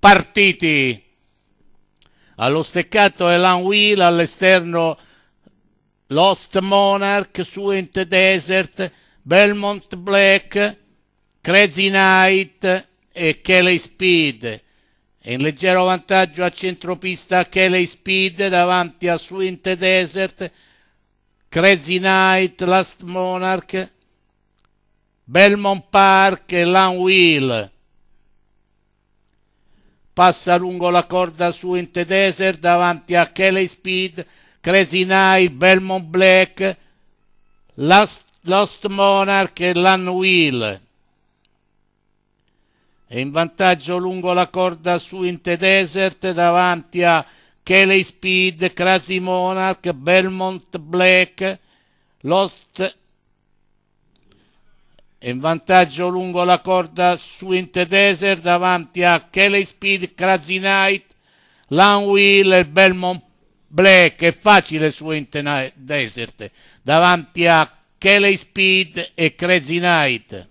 partiti. Allo steccato Elan Will, all'esterno Lost Monarch, Suent Desert, Belmont Black, Crazy Knight e Kelly Speed. E in leggero vantaggio a centropista Kelly Speed davanti a Suent Desert, Crazy Knight, Last Monarch, Belmont Park e Lan Will passa lungo la corda su Ente Desert davanti a Kelly Speed, Crazy Night, Belmont Black, Last, Lost Monarch e Lan Wheel. E in vantaggio lungo la corda su Ente Desert davanti a Kelly Speed, Crazy Monarch, Belmont Black, Lost in vantaggio lungo la corda su Inter Desert davanti a Kelly Speed, Krasinite, Lanwill e Belmont Black. È facile su Inter Desert davanti a Kelly Speed e Crazy Knight.